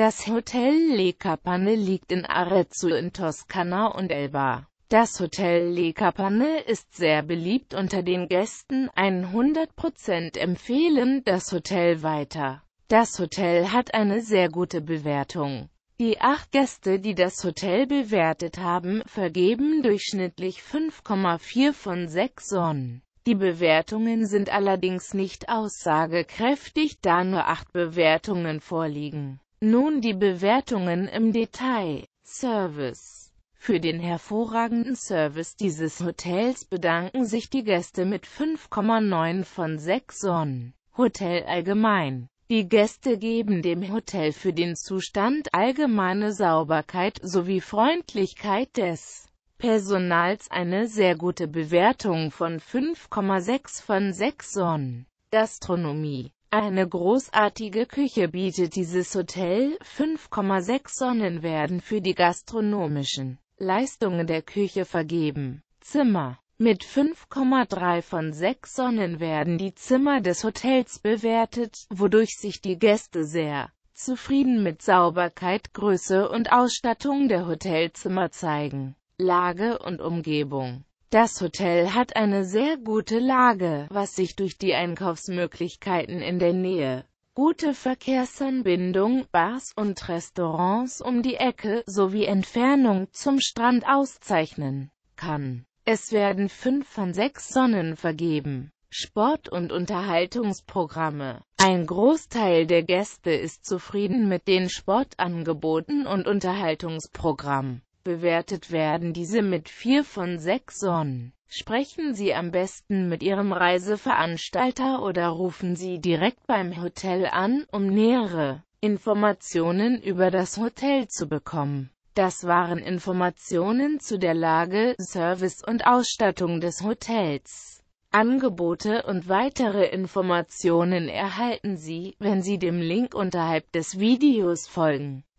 Das Hotel Le Capanne liegt in Arezzo in Toskana und Elba. Das Hotel Le Capanne ist sehr beliebt unter den Gästen, 100% empfehlen das Hotel weiter. Das Hotel hat eine sehr gute Bewertung. Die acht Gäste, die das Hotel bewertet haben, vergeben durchschnittlich 5,4 von 6 Sonnen. Die Bewertungen sind allerdings nicht aussagekräftig, da nur acht Bewertungen vorliegen. Nun die Bewertungen im Detail. Service für den hervorragenden Service dieses Hotels bedanken sich die Gäste mit 5,9 von 6 Sonnen. Hotel allgemein. Die Gäste geben dem Hotel für den Zustand allgemeine Sauberkeit sowie Freundlichkeit des Personals eine sehr gute Bewertung von 5,6 von 6 Sonnen. Gastronomie eine großartige Küche bietet dieses Hotel, 5,6 Sonnen werden für die gastronomischen Leistungen der Küche vergeben. Zimmer Mit 5,3 von 6 Sonnen werden die Zimmer des Hotels bewertet, wodurch sich die Gäste sehr zufrieden mit Sauberkeit, Größe und Ausstattung der Hotelzimmer zeigen. Lage und Umgebung das Hotel hat eine sehr gute Lage, was sich durch die Einkaufsmöglichkeiten in der Nähe, gute Verkehrsanbindung, Bars und Restaurants um die Ecke sowie Entfernung zum Strand auszeichnen kann. Es werden fünf von sechs Sonnen vergeben. Sport- und Unterhaltungsprogramme. Ein Großteil der Gäste ist zufrieden mit den Sportangeboten und Unterhaltungsprogrammen bewertet werden diese mit 4 von 6 Sonnen. Sprechen Sie am besten mit Ihrem Reiseveranstalter oder rufen Sie direkt beim Hotel an, um nähere Informationen über das Hotel zu bekommen. Das waren Informationen zu der Lage, Service und Ausstattung des Hotels. Angebote und weitere Informationen erhalten Sie, wenn Sie dem Link unterhalb des Videos folgen.